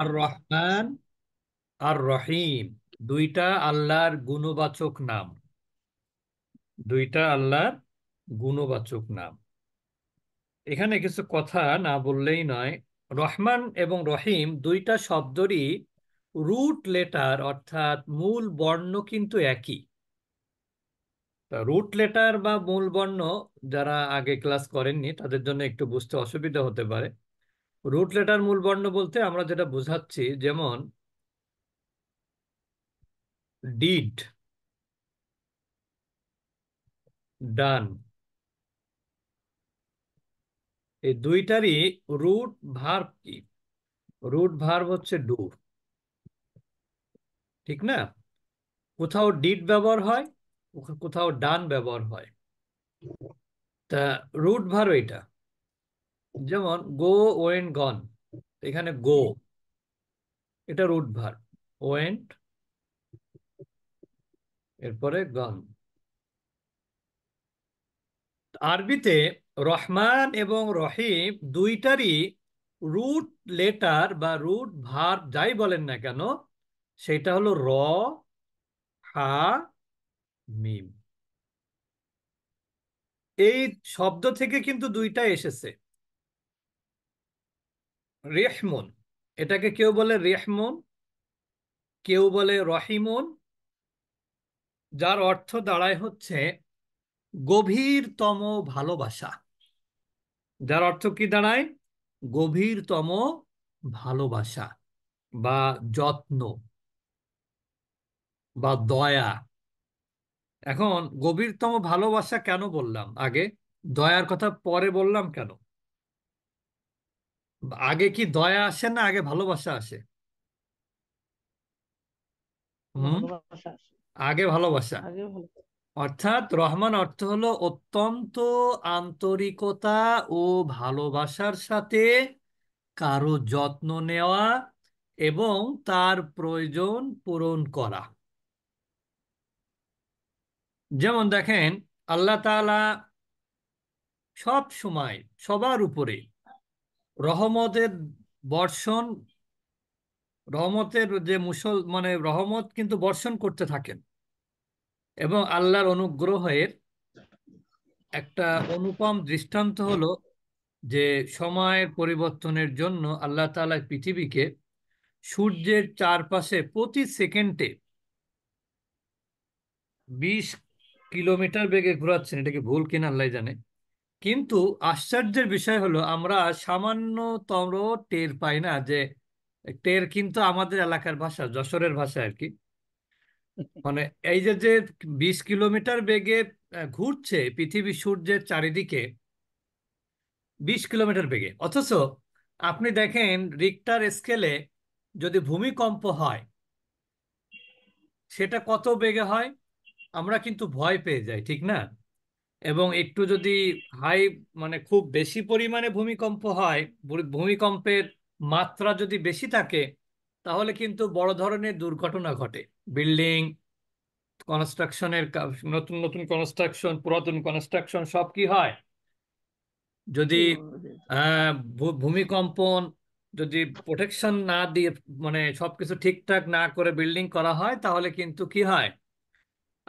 আর রহমান আর রহিম দুইটা আল্লাহর গুণবাচক নাম দুইটা আল্লাহর গুণবাচক নাম এখানে কিছু কথা না বললেই নয় রহমান এবং রহিম দুইটা শব্দরই রুট লেটার অর্থাৎ মূল বর্ণ কিন্তু একই রুট লেটার বা মূল বর্ণ যারা আগে ক্লাস করেননি তাদের জন্য একটু বুঝতে অসুবিধা হতে পারে রুট লেটার মূল বর্ণ বলতে আমরা যেটা বোঝাচ্ছি যেমন ডিড ডান এই দুইটারই রুট ভার্ব কি রুট ভার্ব হচ্ছে ডু ঠিক না কোথাও ডিড ব্যবহার হয় কোথাও ডান ব্যবহার হয় তা রুট ভার্ব এটা যেমন গো ওয়েন্ট গন এখানে গো এটা রুট ভার ওয়েন্ট এরপরে গন আরবিতে রহমান এবং রহিম দুইটারই রুট লেটার বা রুট ভার যাই বলেন না কেন সেটা হলো র হা মিম এই শব্দ থেকে কিন্তু দুইটা এসেছে রেহমন এটাকে কেউ বলে রেহমন কেউ বলে রহিমন যার অর্থ দাঁড়ায় হচ্ছে গভীরতম ভালোবাসা যার অর্থ কি দাঁড়ায় গভীরতম ভালোবাসা বা যত্ন বা দয়া এখন গভীরতম ভালোবাসা কেন বললাম আগে দয়ার কথা পরে বললাম কেন আগে কি দয়া আসে না আগে ভালোবাসা আসে আগে ভালোবাসা অর্থাৎ রহমান অর্থ হলো অত্যন্ত আন্তরিকতা ও ভালোবাসার সাথে কারো যত্ন নেওয়া এবং তার প্রয়োজন পূরণ করা যেমন দেখেন আল্লাহ সব সময় সবার উপরে রহমতের বর্ষণ রহমতের যে মুসল মানে রহমত কিন্তু বর্ষণ করতে থাকেন এবং আল্লাহর অনুগ্রহের একটা অনুপম দৃষ্টান্ত হলো যে সময়ের পরিবর্তনের জন্য আল্লাহ তালা পৃথিবীকে সূর্যের চারপাশে প্রতি সেকেন্ডে বিশ কিলোমিটার বেগে ঘোরাচ্ছেন এটা কি ভুল কিনা আল্লাহ জানে কিন্তু আশ্চর্যের বিষয় হলো আমরা সামান্যতম টের পাই না যে টের কিন্তু আমাদের এলাকার ভাষা যশোরের ভাষা আর কি মানে এই যে যে বিশ কিলোমিটার বেগে ঘুরছে পৃথিবী সূর্যের চারিদিকে বিশ কিলোমিটার বেগে অথচ আপনি দেখেন রিক্টার স্কেলে যদি ভূমিকম্প হয় সেটা কত বেগে হয় আমরা কিন্তু ভয় পেয়ে যাই ঠিক না এবং একটু যদি হাই মানে খুব বেশি পরিমাণে ভূমিকম্প হয় ভূমিকম্পের মাত্রা যদি বেশি থাকে তাহলে কিন্তু বড় ধরনের দুর্ঘটনা ঘটে বিল্ডিং কনস্ট্রাকশনের নতুন নতুন কনস্ট্রাকশন পুরাতন কনস্ট্রাকশন সব কি হয় যদি ভূমিকম্পন যদি প্রোটেকশন না দিয়ে মানে সবকিছু ঠিকঠাক না করে বিল্ডিং করা হয় তাহলে কিন্তু কি হয়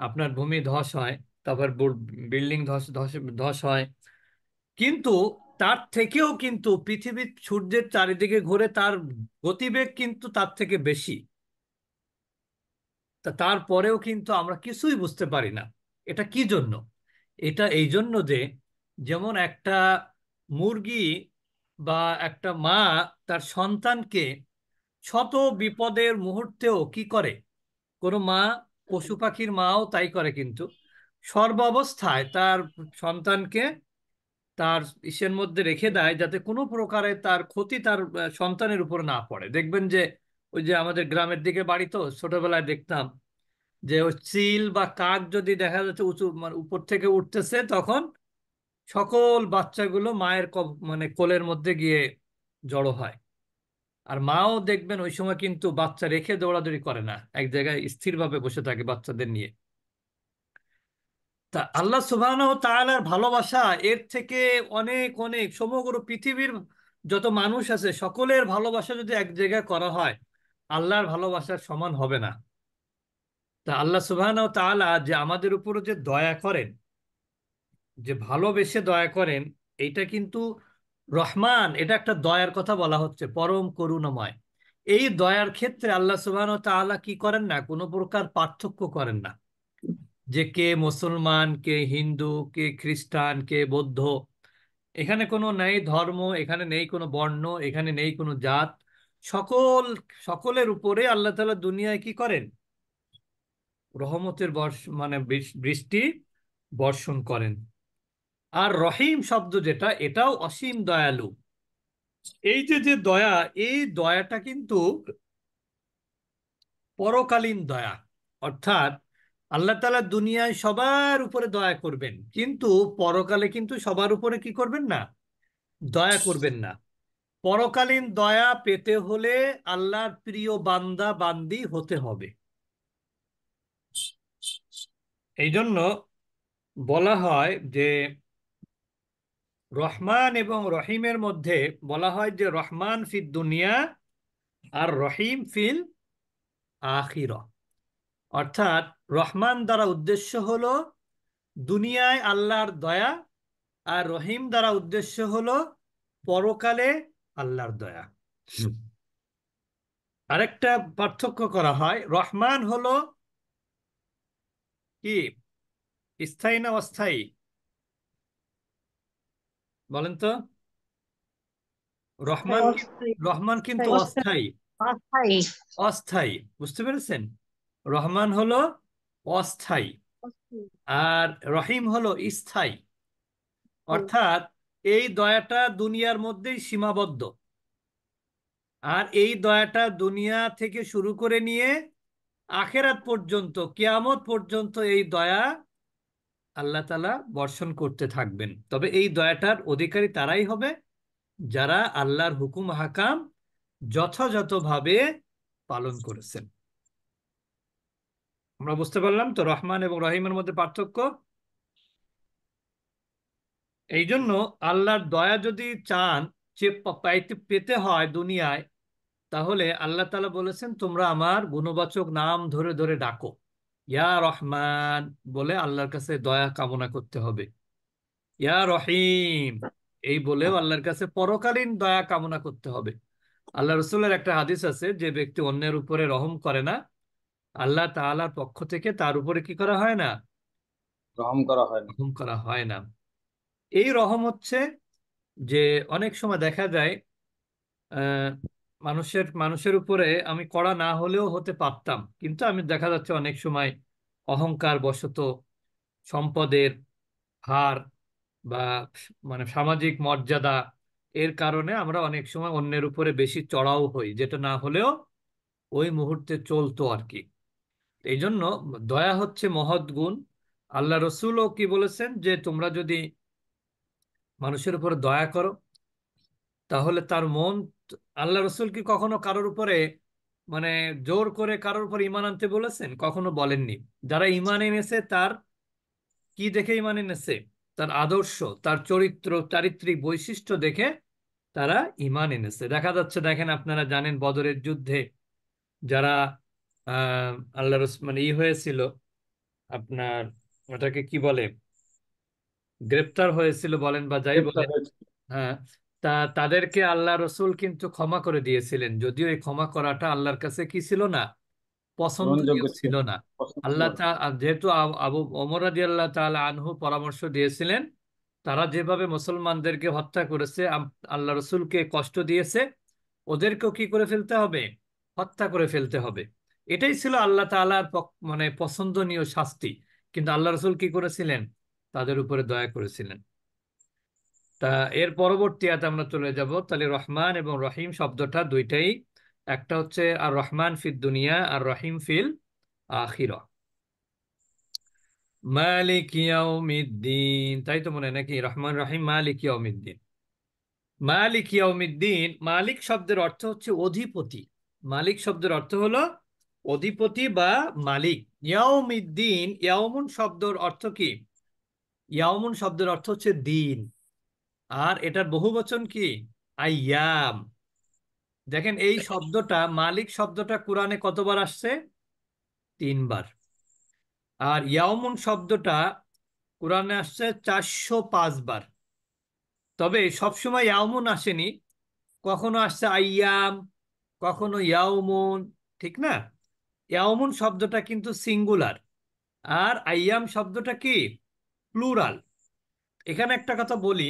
আপনার ভূমি ধস হয় তারপর বিল্ডিং ধস ধস ধস হয় কিন্তু তার থেকেও কিন্তু পৃথিবীর সূর্যের চারিদিকে ঘুরে তার গতিবেগ কিন্তু তার থেকে বেশি তা তারপরেও কিন্তু আমরা কিছুই বুঝতে পারি না এটা কি জন্য এটা এই জন্য যে যেমন একটা মুরগি বা একটা মা তার সন্তানকে শত বিপদের মুহূর্তেও কি করে কোনো মা পশু পাখির মাও তাই করে কিন্তু সর্বাবস্থায় তার সন্তানকে তার ইসের মধ্যে রেখে দেয় যাতে কোনো প্রকারে তার ক্ষতি তার সন্তানের উপর না পড়ে দেখবেন যে ওই যে আমাদের গ্রামের দিকে বাড়ি তো ছোটবেলায় দেখতাম যে ওই চিল বা কাক যদি দেখা যাচ্ছে উঁচু মানে উপর থেকে উঠতেছে তখন সকল বাচ্চাগুলো মায়ের মানে কোলের মধ্যে গিয়ে জড়ো হয় আর মাও দেখবেন ওই সময় কিন্তু বাচ্চা রেখে দৌড়াদৌড়ি করে না এক জায়গায় স্থিরভাবে বসে থাকে বাচ্চাদের নিয়ে তা আল্লাহ সুবাহ তালার ভালোবাসা এর থেকে অনেক অনেক সমগ্র পৃথিবীর যত মানুষ আছে সকলের ভালোবাসা যদি এক জায়গায় করা হয় আল্লাহর ভালোবাসার সমান হবে না তা আল্লাহ সুবাহ তালা যে আমাদের উপর যে দয়া করেন যে ভালোবেসে দয়া করেন এটা কিন্তু রহমান এটা একটা দয়ার কথা বলা হচ্ছে পরম করুণাময় এই দয়ার ক্ষেত্রে আল্লাহ সুবাহ তালা কি করেন না কোনো প্রকার পার্থক্য করেন না যে কে মুসলমান কে হিন্দু কে খ্রিস্টান কে বৌদ্ধ এখানে কোনো নেই ধর্ম এখানে নেই কোনো বর্ণ এখানে নেই কোনো জাত সকল সকলের উপরে আল্লাহ তালা দুনিয়ায় কি করেন রহমতের বর্ষ মানে বৃষ্টি বর্ষণ করেন আর রহিম শব্দ যেটা এটাও অসীম দয়ালু এই যে যে দয়া এই দয়াটা কিন্তু পরকালীন দয়া অর্থাৎ আল্লাহ তালা দুনিয়ায় সবার উপরে দয়া করবেন কিন্তু পরকালে কিন্তু সবার উপরে কি করবেন না দয়া করবেন না পরকালীন দয়া পেতে হলে আল্লাহর প্রিয় বান্দা বান্দি হতে হবে এই জন্য বলা হয় যে রহমান এবং রহিমের মধ্যে বলা হয় যে রহমান ফিল দুনিয়া আর রহিম ফিল আখির অর্থাৎ রহমান দ্বারা উদ্দেশ্য হলো দুনিয়ায় আল্লাহর দয়া আর রহিম দ্বারা উদ্দেশ্য হলো পরকালে আল্লাহর দয়া আরেকটা পার্থক্য করা হয় রহমান হলো কি স্থায়ী না অস্থায়ী বলেন তো রহমান রহমান কিন্তু অস্থায়ী অস্থায়ী বুঝতে পেরেছেন রহমান হলো অস্থায়ী আর রহিম হলো স্থায়ী অর্থাৎ এই দয়াটা দুনিয়ার মধ্যেই সীমাবদ্ধ আর এই দয়াটা দুনিয়া থেকে শুরু করে নিয়ে আখেরাত পর্যন্ত কেয়ামত পর্যন্ত এই দয়া আল্লাহ তালা বর্ষণ করতে থাকবেন তবে এই দয়াটার অধিকারী তারাই হবে যারা আল্লাহর হুকুম হাকাম যথাযথভাবে পালন করেছেন আমরা বুঝতে পারলাম তো রহমান এবং রহিমের মধ্যে পার্থক্য এই জন্য আল্লাহর দয়া যদি চান যে পাইতে পেতে হয় দুনিয়ায় তাহলে আল্লাহ তালা বলেছেন তোমরা আমার গুণবাচক নাম ধরে ধরে ডাকো ইয়া রহমান বলে আল্লাহর কাছে দয়া কামনা করতে হবে ইয়া রহিম এই বলেও আল্লাহর কাছে পরকালীন দয়া কামনা করতে হবে আল্লাহ রসুল্লার একটা হাদিস আছে যে ব্যক্তি অন্যের উপরে রহম করে না আল্লাহ তাআলার পক্ষ থেকে তার উপরে কি করা হয় না রহম করা হয় না রহম করা হয় না এই রহম হচ্ছে যে অনেক সময় দেখা যায় মানুষের মানুষের উপরে আমি কড়া না হলেও হতে পারতাম কিন্তু আমি দেখা যাচ্ছে অনেক সময় অহংকার বশত সম্পদের হার বা মানে সামাজিক মর্যাদা এর কারণে আমরা অনেক সময় অন্যের উপরে বেশি চড়াও হই যেটা না হলেও ওই মুহূর্তে চলতো আর কি এই জন্য দয়া হচ্ছে মহৎ গুণ আল্লাহ রসুলও কি বলেছেন যে তোমরা যদি মানুষের উপর দয়া করো তাহলে তার মন আল্লাহ রসুল কি কখনো কারোর উপরে মানে জোর করে কারোর উপর ইমান আনতে বলেছেন কখনো বলেননি যারা ইমান এনেছে তার কি দেখে ইমান এনেছে তার আদর্শ তার চরিত্র চারিত্রিক বৈশিষ্ট্য দেখে তারা ইমান এনেছে দেখা যাচ্ছে দেখেন আপনারা জানেন বদরের যুদ্ধে যারা আল্লাহ মানে ই হয়েছিল আপনার ওটাকে কি বলে গ্রেপ্তার হয়েছিল বলেন বা যাই বলেন হ্যাঁ তা তাদেরকে আল্লাহ রসুল কিন্তু ক্ষমা করে দিয়েছিলেন যদিও এই ক্ষমা করাটা আল্লাহর কাছে কি ছিল না পছন্দ ছিল না আল্লাহ যেহেতু আবু অমর আদি আল্লাহ তাহলে আনহু পরামর্শ দিয়েছিলেন তারা যেভাবে মুসলমানদেরকে হত্যা করেছে আল্লাহ রসুলকে কষ্ট দিয়েছে ওদেরকেও কি করে ফেলতে হবে হত্যা করে ফেলতে হবে এটাই ছিল আল্লাহ তালার মানে পছন্দনীয় শাস্তি কিন্তু আল্লাহ রসুল কি করেছিলেন তাদের উপরে দয়া করেছিলেন তা এর পরবর্তী আতে আমরা চলে যাব তাহলে রহমান এবং রহিম শব্দটা দুইটাই একটা হচ্ছে আর রহমান ফিল দুনিয়া আর রহিম ফিল আখির তাই তো মনে নাকি রহমান রহিম মালিক ইয়াউমিদ্দিন মালিক শব্দের অর্থ হচ্ছে অধিপতি মালিক শব্দের অর্থ হলো অধিপতি বা মালিক ইয়াউমিদ্দিন ইয়াউমুন শব্দর অর্থ কি ইয়াউমুন শব্দের অর্থ হচ্ছে দিন আর এটার বহু বচন কি আইয়াম দেখেন এই শব্দটা মালিক শব্দটা কোরআনে কতবার আসছে তিনবার আর ইয়াউমুন শব্দটা কোরআনে আসছে চারশো পাঁচবার তবে সবসময় ইয়াউমুন আসেনি কখনো আসছে আইয়াম কখনো ইয়াউমুন ঠিক না ইয়ামুন শব্দটা কিন্তু সিঙ্গুলার আর আইয়াম শব্দটা কি প্লুরাল এখানে একটা কথা বলি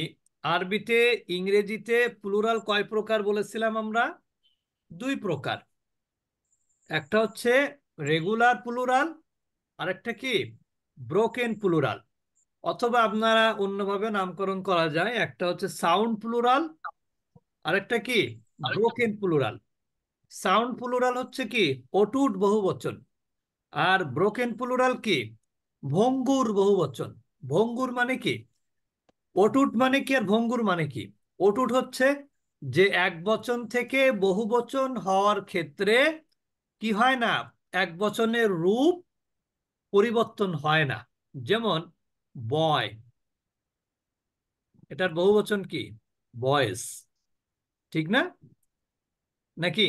আরবিতে ইংরেজিতে প্লুরাল কয় প্রকার বলেছিলাম আমরা দুই প্রকার একটা হচ্ছে রেগুলার প্লুরাল একটা কি ব্রোকেন প্লুরাল অথবা আপনারা অন্যভাবে নামকরণ করা যায় একটা হচ্ছে সাউন্ড প্লুরাল আরেকটা কি ব্রোকেন প্লুরাল সাউন্ড পুলুরাল হচ্ছে কি অটুট বহুবচন আর ব্রোকেন পুলুরাল কি ভঙ্গুর বহুবচন ভঙ্গুর মানে কি অটুট মানে কি আর ভঙ্গুর মানে কি অটুট হচ্ছে যে এক বচন থেকে বহু বচন হওয়ার ক্ষেত্রে কি হয় না এক বচনের রূপ পরিবর্তন হয় না যেমন বয় এটার বহু বচন কি বয়েস ঠিক না নাকি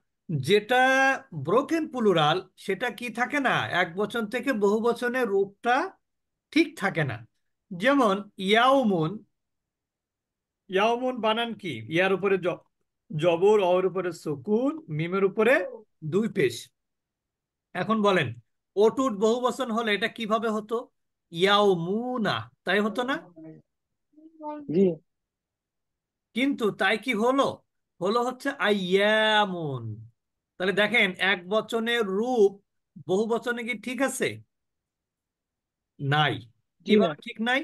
যেটা ব্রোকেন পুলুরাল সেটা কি থাকে না এক বচন থেকে বহু বছরের রূপটা ঠিক থাকে না যেমন ইয়াউমুন ইয়াউমুন বানান কি ইয়ার উপরে জবর অর উপরে শকুন মিমের উপরে দুই পেশ এখন বলেন অটুট বহু বছর হলে এটা কিভাবে হতো ইয়াউমুনা তাই হতো না কিন্তু তাই কি হলো হলো হচ্ছে আইয়ামুন তাহলে দেখেন এক বচনের রূপ বহু বচনে কি ঠিক আছে নাই কিভাবে ঠিক নাই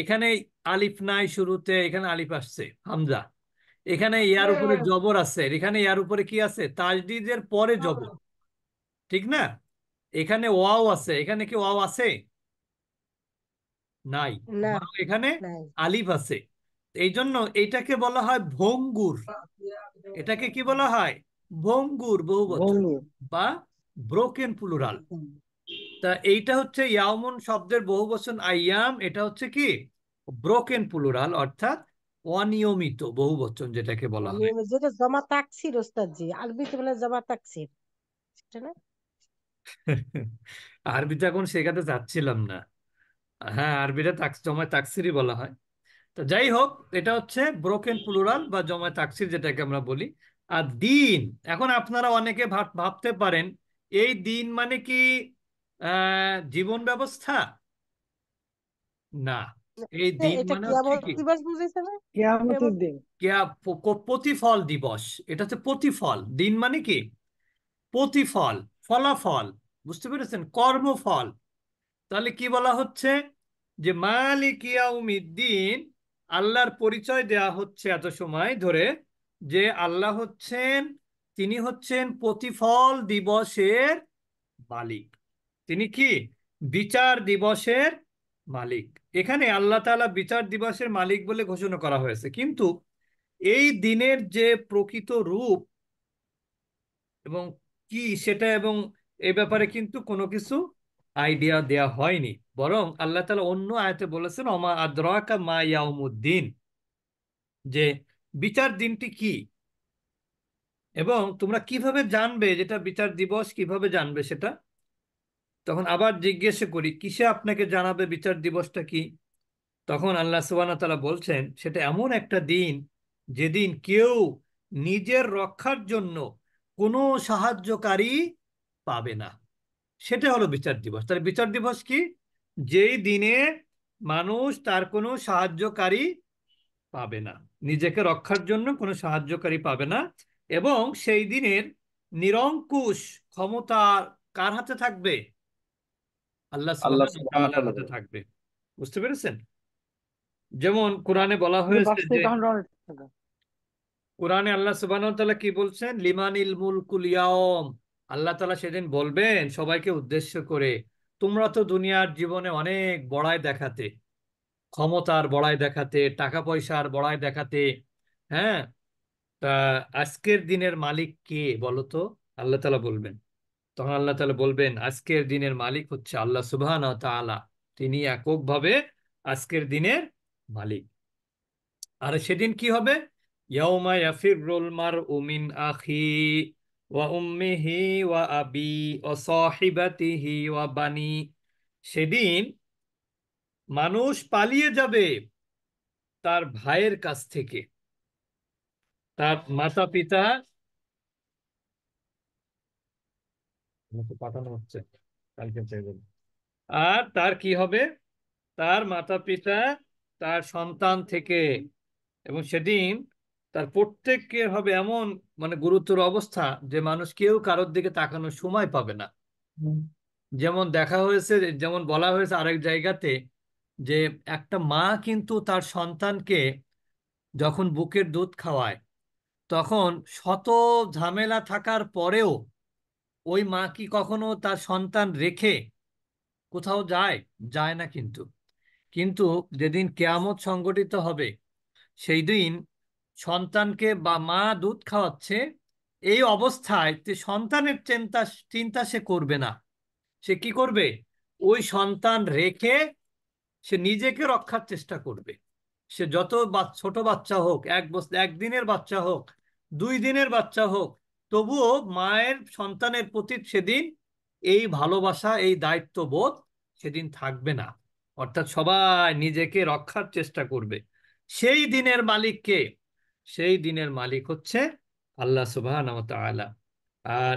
এখানে আলিফ নাই শুরুতে এখানে আলিফ আসছে হামজা এখানে ইয়ার হ্যাঁ, উপরে হ্যাঁ। জবর আছে এখানে ইয়ার উপরে কি আছে তাজদিদের পরে হ্যাঁ। জবর ঠিক না এখানে ওয়াও আছে এখানে কি ওয়াও আছে নাই এখানে আলিফ আছে এই জন্য এটাকে বলা হয় ভঙ্গুর এটাকে কি বলা হয় ভঙ্গুর বহুবচন বা ব্রোকেন প্লুরাল তা এইটা হচ্ছে ইয়ামুন শব্দের বহুবচন আইয়াম এটা হচ্ছে কি ব্রোকেন প্লুরাল অর্থাৎ অনিয়মিত বহুবচন যেটাকে বলা হয় যেটা জমা তাকসির ওস্তাদজি আরবিতে জমা তাকসির না এখন শেখাতে চাচ্ছিলাম না হ্যাঁ আরবিটা তাক জমায় তাকসিরই বলা হয় তো যাই হোক এটা হচ্ছে ব্রোকেন প্লুরাল বা জমায় তাকসির যেটাকে আমরা বলি আর দিন এখন আপনারা অনেকে ভাবতে পারেন এই দিন মানে কি জীবন ব্যবস্থা না এই দিন মানে প্রতিফল দিবস এটা হচ্ছে প্রতিফল দিন মানে কি প্রতিফল ফলাফল বুঝতে পেরেছেন কর্মফল তাহলে কি বলা হচ্ছে যে মালিকিয়া উমিদ্দিন আল্লাহর পরিচয় দেয়া হচ্ছে এত সময় ধরে যে আল্লাহ হচ্ছেন তিনি হচ্ছেন প্রতিফল দিবসের মালিক তিনি কি বিচার দিবসের মালিক এখানে আল্লাহ তালা বিচার দিবসের মালিক বলে ঘোষণা করা হয়েছে কিন্তু এই দিনের যে প্রকৃত রূপ এবং কি সেটা এবং এ ব্যাপারে কিন্তু কোনো কিছু আইডিয়া দেয়া হয়নি বরং আল্লাহ তালা অন্য আয়তে বলেছেন অমা আদ্রাকা মা ইয়াউমুদ্দিন যে বিচার দিনটি কি এবং তোমরা কিভাবে জানবে যেটা বিচার দিবস কিভাবে জানবে সেটা তখন আবার জিজ্ঞেস করি কিসে আপনাকে জানাবে বিচার দিবসটা কি তখন আল্লাহ সুবানা তালা বলছেন সেটা এমন একটা দিন যেদিন কেউ নিজের রক্ষার জন্য কোনো সাহায্যকারী পাবে না সেটা হলো বিচার দিবস তার বিচার দিবস কি যেই দিনে মানুষ তার কোনো সাহায্যকারী পাবে না নিজেকে রক্ষার জন্য কোনো সাহায্যকারী পাবে না এবং সেই দিনের নিরঙ্কুশ ক্ষমতা কার হাতে থাকবে আল্লাহ হাতে থাকবে বুঝতে পেরেছেন যেমন কোরআনে বলা হয়েছে যে কোরআনে আল্লাহ সুবাহ কি বলছেন লিমানিল মুলকুল ইয়াম আল্লাহ তালা সেদিন বলবেন সবাইকে উদ্দেশ্য করে তোমরা তো দুনিয়ার জীবনে অনেক বড়াই দেখাতে ক্ষমতার বড়াই দেখাতে টাকা পয়সার বড়াই দেখাতে হ্যাঁ তা আজকের দিনের মালিক কে বলতো আল্লাহ তালা বলবেন তখন আল্লাহ তালা বলবেন আজকের দিনের মালিক হচ্ছে আল্লাহ সুবাহ তালা তিনি এককভাবে আজকের দিনের মালিক আর সেদিন কি হবে উমিন ওয়া ওয়া আবি সেদিন মানুষ পালিয়ে যাবে তার ভাইয়ের কাছ থেকে তার মাতা পিতা পাঠানো হচ্ছে কালকে আর তার কি হবে তার মাতা পিতা তার সন্তান থেকে এবং সেদিন তার প্রত্যেকের হবে এমন মানে গুরুত্বর অবস্থা যে মানুষ কেউ কারোর দিকে তাকানোর সময় পাবে না যেমন দেখা হয়েছে যেমন বলা হয়েছে আরেক জায়গাতে যে একটা মা কিন্তু তার সন্তানকে যখন বুকের দুধ খাওয়ায় তখন শত ঝামেলা থাকার পরেও ওই মা কি কখনো তার সন্তান রেখে কোথাও যায় যায় না কিন্তু কিন্তু যেদিন কেয়ামত সংগঠিত হবে সেই দিন সন্তানকে বা মা দুধ খাওয়াচ্ছে এই অবস্থায় সন্তানের চিন্তা চিন্তা সে করবে না সে কি করবে ওই সন্তান রেখে সে নিজেকে রক্ষার চেষ্টা করবে সে যত ছোট বাচ্চা হোক এক বছর একদিনের বাচ্চা হোক দুই দিনের বাচ্চা হোক তবুও মায়ের সন্তানের প্রতি সেদিন এই ভালোবাসা এই দায়িত্ববোধ সেদিন থাকবে না অর্থাৎ সবাই নিজেকে রক্ষার চেষ্টা করবে সেই দিনের মালিক কে সেই দিনের মালিক হচ্ছে আল্লাহ সুবাহ আর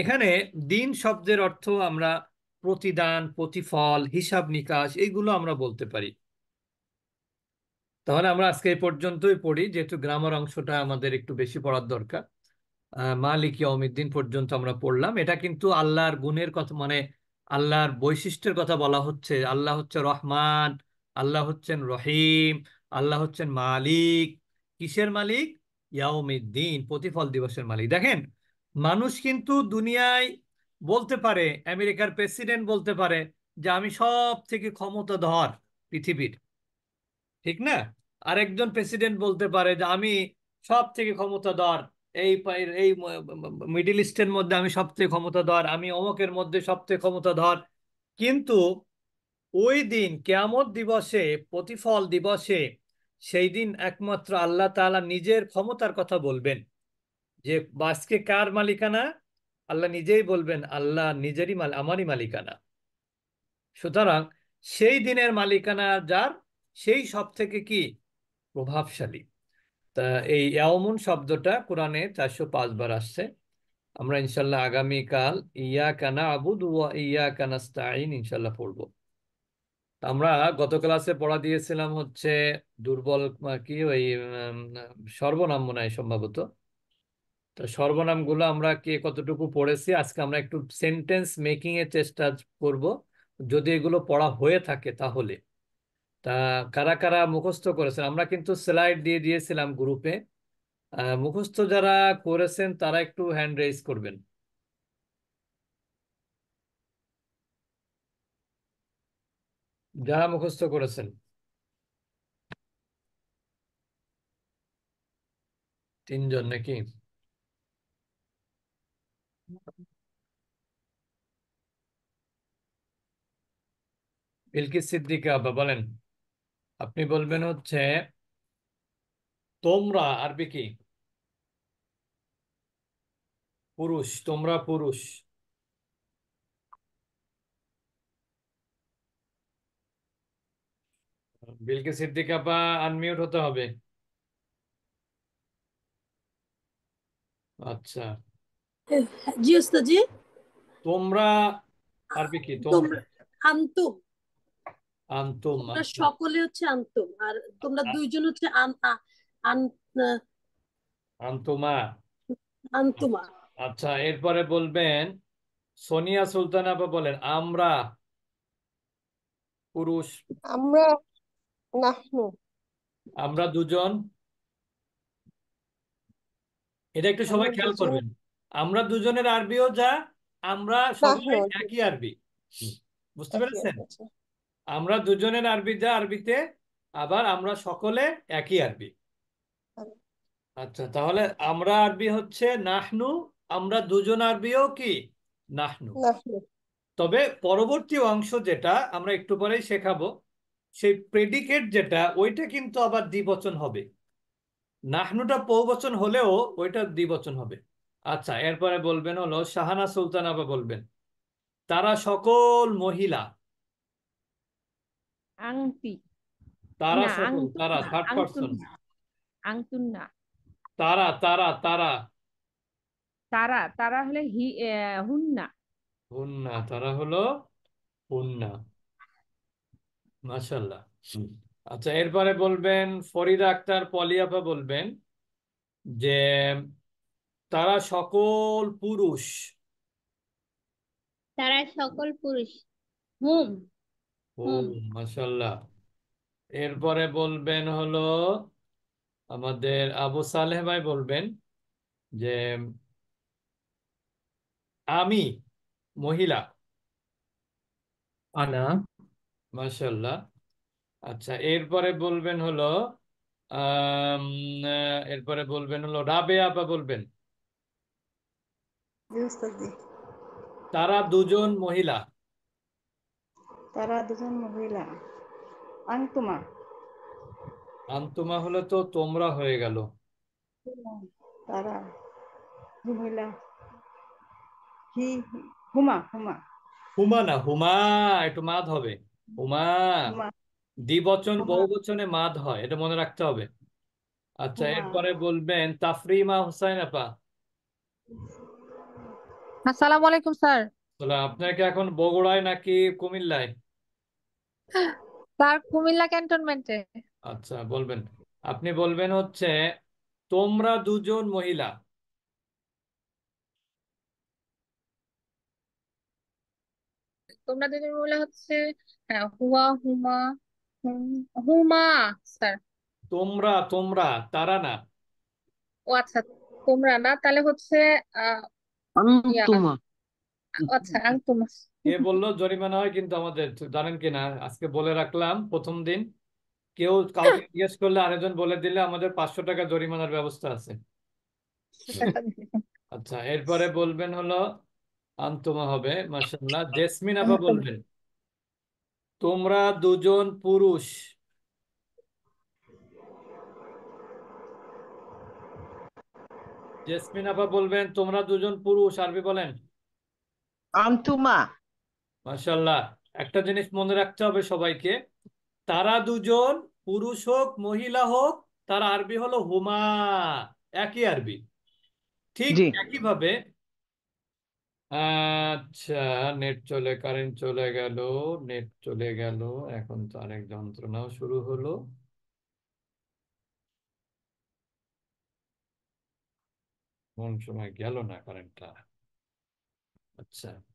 এখানে দিন শব্দের অর্থ আমরা প্রতিদান প্রতিফল হিসাব নিকাশ এইগুলো আমরা বলতে পারি তাহলে আমরা আজকে এই পর্যন্তই পড়ি যেহেতু গ্রামার অংশটা আমাদের একটু বেশি পড়ার দরকার মালিক অমিদ্দিন পর্যন্ত আমরা পড়লাম এটা কিন্তু আল্লাহর গুণের কথা মানে আল্লাহর বৈশিষ্ট্যের কথা বলা হচ্ছে আল্লাহ হচ্ছে রহমান আল্লাহ হচ্ছেন রহিম আল্লাহ হচ্ছেন মালিক কিসের মালিক ইয়াউমিদ্দিন প্রতিফল দিবসের মালিক দেখেন মানুষ কিন্তু দুনিয়ায় বলতে পারে আমেরিকার প্রেসিডেন্ট বলতে পারে যে আমি সব থেকে ক্ষমতাধর পৃথিবীর ঠিক না আরেকজন প্রেসিডেন্ট বলতে পারে যে আমি সব থেকে ক্ষমতাধর এই এই মিডিল ইস্টের মধ্যে আমি সবচেয়ে ক্ষমতাধর আমি অমকের মধ্যে সবচেয়ে ক্ষমতাধর কিন্তু ওই দিন কেয়ামত দিবসে প্রতিফল দিবসে সেই দিন একমাত্র আল্লাহ তালা নিজের ক্ষমতার কথা বলবেন যে বাসকে কার মালিকানা আল্লাহ নিজেই বলবেন আল্লাহ নিজেরই মাল আমারই মালিকানা সুতরাং সেই দিনের মালিকানা যার সেই সব থেকে কি প্রভাবশালী তা এই ইয়ামুন শব্দটা কোরআনে চারশো বার আসছে আমরা ইনশাল্লাহ আগামীকাল ইয়া কানা আবুদ ওয়া ইয়া কানাস্তাইন ইনশাল্লাহ পড়ব আমরা গত ক্লাসে পড়া দিয়েছিলাম হচ্ছে দুর্বল কি ওই সর্বনাম নয় সম্ভবত তো সর্বনামগুলো আমরা কে কতটুকু পড়েছি আজকে আমরা একটু সেন্টেন্স মেকিং এর চেষ্টা করব যদি এগুলো পড়া হয়ে থাকে তাহলে তা কারা কারা মুখস্থ করেছেন আমরা কিন্তু স্লাইড দিয়ে দিয়েছিলাম গ্রুপে মুখস্থ যারা করেছেন তারা একটু হ্যান্ড রেজ করবেন যারা মুখস্থ করেছেন তিনজন নাকি বিলকিস সিদ্দিকা আবা বলেন আপনি বলবেন হচ্ছে তোমরা আরবি কি পুরুষ তোমরা পুরুষ বিলকিস সিদ্দিক আপা আনমিউট হতে হবে আচ্ছা জি তোমরা আরবি কি তোমরা আন্তম তোমরা সকলে হচ্ছে আন্তম আর তোমরা দুইজন হচ্ছে আন্তমা আন্তমা আচ্ছা এরপরে বলবেন সোনিয়া সুলতান আপা বলেন আমরা পুরুষ আমরা নাহনু আমরা দুজন এটা একটু সবাই খেয়াল করবেন আমরা দুজনের আরবিও যা আমরা সবাই একই আরবি বুঝতে পেরেছেন আচ্ছা। আমরা দুজনের আরবি যা আরবিতে আবার আমরা সকলে একই আরবি আচ্ছা তাহলে আমরা আরবি হচ্ছে নাহনু আমরা দুজন আরবিও কি নাহনু তবে পরবর্তী অংশ যেটা আমরা একটু পরেই শেখাবো সেই প্রেডিকেট যেটা ওইটা কিন্তু আবার দ্বিবচন হবে নাহনুটা বহুবচন হলেও ওইটা দ্বিবচন হবে আচ্ছা এরপরে বলবেন হলো শাহানা সুলতান আবার বলবেন তারা সকল মহিলা আংটি তারা সকল তারা থার্ড পারসন আংতুন না তারা তারা তারা তারা তারা হলে হি হুন্না হুন্না তারা হলো হুন্না মাশাল্লাহ আচ্ছা এরপরে বলবেন ফরিদা আক্তার পলিয়াপা বলবেন যে তারা সকল পুরুষ তারা সকল পুরুষ হুম ও মাশাল্লাহ এরপরে বলবেন হলো আমাদের আবু সালেহ ভাই বলবেন যে আমি মহিলা আনা মাশাল্লাহ আচ্ছা এরপরে বলবেন হলো এরপরে বলবেন হলো রাবে আপা বলবেন তারা দুজন মহিলা তারা দুজন মহিলা আন্তুমা আন্তুমা হলে তো তোমরা হয়ে গেল তারা মহিলা হি হুমা হুমা হুমা না হুমা একটু মাদ হবে হুমা দ্বিবচন বহুবচনে মাদ হয় এটা মনে রাখতে হবে আচ্ছা এরপরে বলবেন তাফরিমা হোসাইন আপা আসসালামু আলাইকুম স্যার আপনার কি এখন বগুড়ায় নাকি কুমিল্লায় তার কুমিল্লা ক্যান্টনমেন্টে আচ্ছা বলবেন আপনি বলবেন হচ্ছে তোমরা দুজন মহিলা তোমরা দুজন মহিলা হচ্ছে হ্যাঁ, হুয়া হুমা হুমা স্যার তোমরা তোমরা তারা না ও আচ্ছা তোমরা না তাহলে হচ্ছে আহ আচ্ছা তোমার এ বললো জরিমানা হয় কিন্তু আমাদের জানেন কিনা আজকে বলে রাখলাম প্রথম দিন কেউ কাউকে জিজ্ঞেস করলে আরেকজন বলে দিলে আমাদের পাঁচশো টাকা জরিমানার ব্যবস্থা আছে আচ্ছা এরপরে বলবেন হলো আন্তমা হবে মার্শাল্লাহ জেসমিন আপা বলবেন তোমরা দুজন পুরুষ জেসমিন আপা বলবেন তোমরা দুজন পুরুষ আরবি বলেন আন্তুমা মাসাল্লাহ একটা জিনিস মনে রাখতে হবে সবাইকে তারা দুজন পুরুষ হোক মহিলা হোক তার আরবি হলো হুমা একই আরবি ঠিক একইভাবে আচ্ছা নেট চলে কারেন্ট চলে গেল নেট চলে গেল এখন তো আরেক যন্ত্রণাও শুরু হলো কোন সময় গেল না কারেন্টটা আচ্ছা